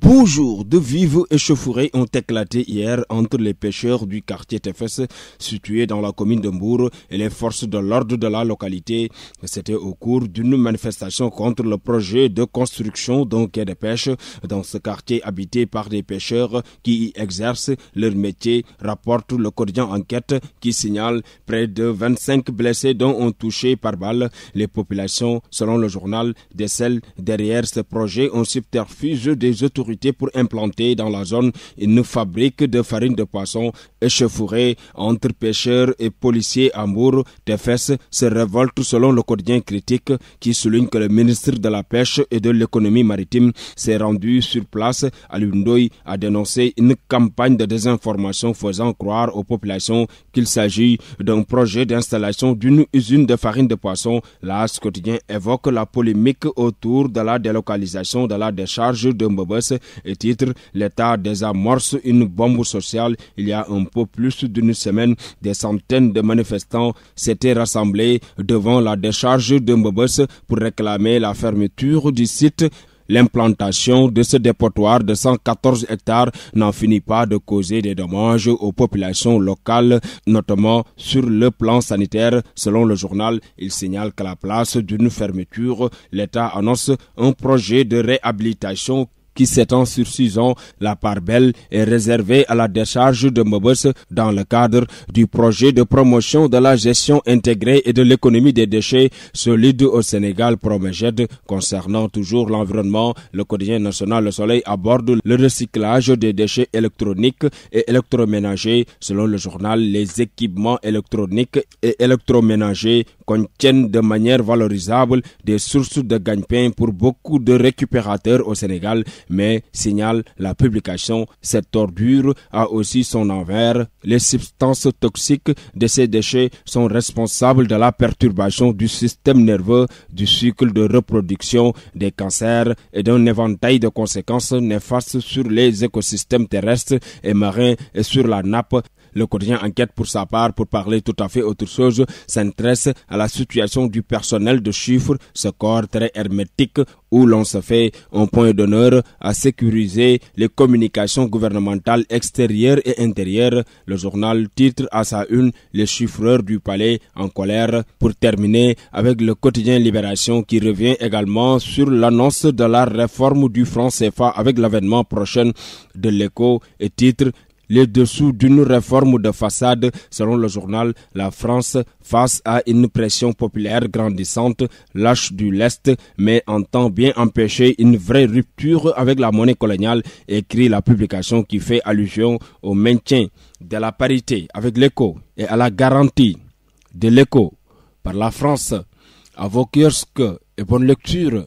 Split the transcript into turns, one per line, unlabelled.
Bonjour, de vives échauffourées ont éclaté hier entre les pêcheurs du quartier Tefes situé dans la commune de Bourg et les forces de l'ordre de la localité. C'était au cours d'une manifestation contre le projet de construction d'un quai de pêche dans ce quartier habité par des pêcheurs qui y exercent leur métier, rapporte le quotidien enquête qui signale près de 25 blessés dont ont touché par balle les populations, selon le journal, des celles derrière ce projet ont subterfuge des autorités pour implanter dans la zone une fabrique de farine de poisson échauffourée entre pêcheurs et policiers à Des fesses se révolte selon le quotidien critique qui souligne que le ministre de la Pêche et de l'économie maritime s'est rendu sur place. à Lundoy à dénoncer une campagne de désinformation faisant croire aux populations qu'il s'agit d'un projet d'installation d'une usine de farine de poisson. L'As quotidien évoque la polémique autour de la délocalisation de la décharge de Mbobos et titre L'État désamorce une bombe sociale. Il y a un peu plus d'une semaine, des centaines de manifestants s'étaient rassemblés devant la décharge de Mbobos pour réclamer la fermeture du site L'implantation de ce dépotoir de 114 hectares n'en finit pas de causer des dommages aux populations locales, notamment sur le plan sanitaire. Selon le journal, il signale qu'à la place d'une fermeture, l'État annonce un projet de réhabilitation qui s'étend sur six La part belle est réservée à la décharge de Mobus dans le cadre du projet de promotion de la gestion intégrée et de l'économie des déchets solides au Sénégal promégède. concernant toujours l'environnement. Le quotidien national Le Soleil aborde le recyclage des déchets électroniques et électroménagers. Selon le journal, les équipements électroniques et électroménagers contiennent de manière valorisable des sources de gagne-pain pour beaucoup de récupérateurs au Sénégal mais signale la publication. Cette ordure a aussi son envers. Les substances toxiques de ces déchets sont responsables de la perturbation du système nerveux, du cycle de reproduction, des cancers et d'un éventail de conséquences néfastes sur les écosystèmes terrestres et marins et sur la nappe le quotidien enquête pour sa part pour parler tout à fait autre chose, s'intéresse à la situation du personnel de chiffres, ce corps très hermétique où l'on se fait un point d'honneur à sécuriser les communications gouvernementales extérieures et intérieures. Le journal titre à sa une les chiffreurs du palais en colère pour terminer avec le quotidien Libération qui revient également sur l'annonce de la réforme du franc CFA avec l'avènement prochain de l'écho et titre le dessous d'une réforme de façade, selon le journal La France, face à une pression populaire grandissante, lâche du lest, mais entend bien empêcher une vraie rupture avec la monnaie coloniale, écrit la publication qui fait allusion au maintien de la parité avec l'écho et à la garantie de l'écho par la France. À vos kiosques et bonne lecture.